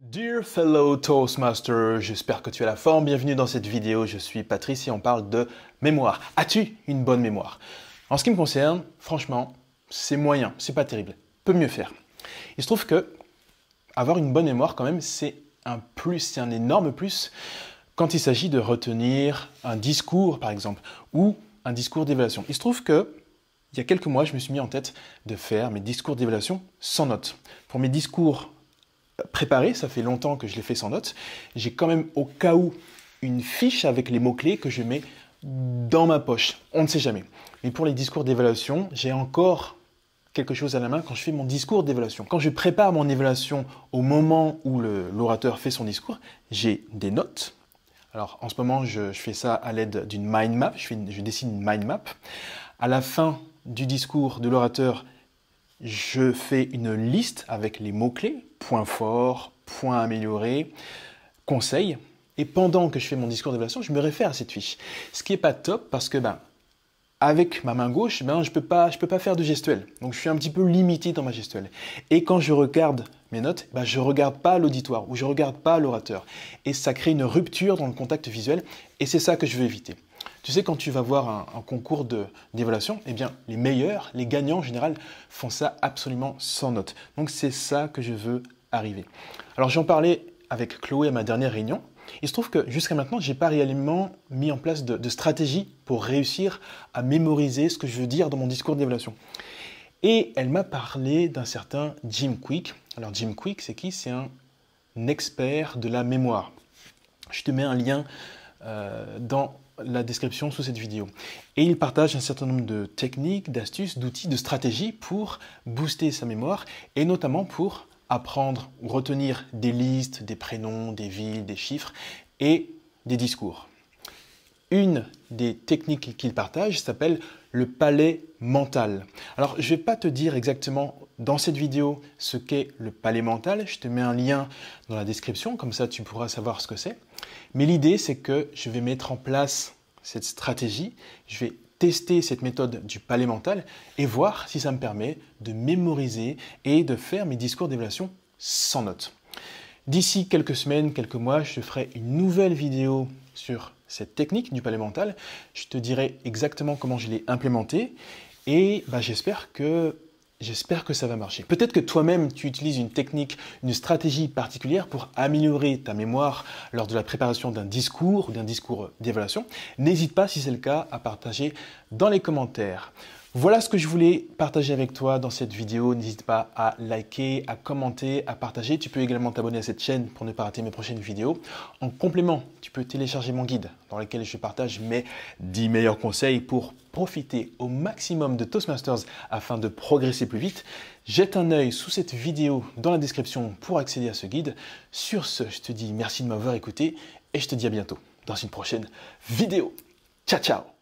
Dear fellow Toastmaster, j'espère que tu as la forme. Bienvenue dans cette vidéo. Je suis Patrice et on parle de mémoire. As-tu une bonne mémoire En ce qui me concerne, franchement, c'est moyen, c'est pas terrible. Peut mieux faire. Il se trouve que avoir une bonne mémoire, quand même, c'est un plus, c'est un énorme plus quand il s'agit de retenir un discours, par exemple, ou un discours d'évaluation. Il se trouve que il y a quelques mois, je me suis mis en tête de faire mes discours d'évaluation sans notes. Pour mes discours préparé, ça fait longtemps que je l'ai fait sans notes, j'ai quand même au cas où une fiche avec les mots-clés que je mets dans ma poche. On ne sait jamais. Mais pour les discours d'évaluation, j'ai encore quelque chose à la main quand je fais mon discours d'évaluation. Quand je prépare mon évaluation au moment où l'orateur fait son discours, j'ai des notes. Alors en ce moment, je, fais ça à l'aide d'une mind map. Je, je dessine une mind map. À la fin du discours de l'orateur, je fais une liste avec les mots-clés points forts, points améliorés, conseils. Et pendant que je fais mon discours d'évaluation, je me réfère à cette fiche. Ce qui n'est pas top parce que ben, avec ma main gauche, ben, je ne peux, pas, je peux pas faire de gestuelle. Donc je suis un petit peu limité dans ma gestuelle. Et quand je regarde mes notes, ben, je ne regarde pas l'auditoire ou je ne regarde pas l'orateur. Et ça crée une rupture dans le contact visuel et c'est ça que je veux éviter. Tu sais, quand tu vas voir un, concours d'évaluation, eh bien, les meilleurs, les gagnants en général, font ça absolument sans notes. Donc c'est ça que je veux arriver. Alors j'en parlais avec Chloé à ma dernière réunion. Il se trouve que jusqu'à maintenant, j'ai pas réellement mis en place de, stratégie pour réussir à mémoriser ce que je veux dire dans mon discours de d'évaluation. Et elle m'a parlé d'un certain Jim Quick. Alors Jim Quick, c'est qui C'est un expert de la mémoire. Je te mets un lien euh, dans la description sous cette vidéo. Et il partage un certain nombre de techniques, d'astuces, d'outils, de stratégies pour booster sa mémoire et notamment pour apprendre ou retenir des listes, des prénoms, des villes, des chiffres et des discours. Une des techniques qu'il partage s'appelle le palais mental. Alors je ne vais pas te dire exactement dans cette vidéo ce qu'est le palais mental, je te mets un lien dans la description, comme ça tu pourras savoir ce que c'est. Mais l'idée c'est que je vais mettre en place cette stratégie, je vais tester cette méthode du palais mental et voir si ça me permet de mémoriser et de faire mes discours d'évaluation sans notes. D'ici quelques semaines, quelques mois, je ferai une nouvelle vidéo sur cette technique du palais mental. Je te dirai exactement comment je l'ai implémentée et bah, j'espère que J'espère que ça va marcher. Peut-être que toi-même, tu utilises une technique, une stratégie particulière pour améliorer ta mémoire lors de la préparation d'un discours ou d'un discours d'évaluation. N'hésite pas, si c'est le cas, à partager dans les commentaires. Voilà ce que je voulais partager avec toi dans cette vidéo. N'hésite pas à liker, à commenter, à partager. Tu peux également t'abonner à cette chaîne pour ne pas rater mes prochaines vidéos. En complément, tu peux télécharger mon guide dans lequel je partage mes 10 meilleurs conseils pour profiter au maximum de Toastmasters afin de progresser plus vite. Jette un œil sous cette vidéo dans la description pour accéder à ce guide. Sur ce, je te dis merci de m'avoir écouté et je te dis à bientôt dans une prochaine vidéo. Ciao ciao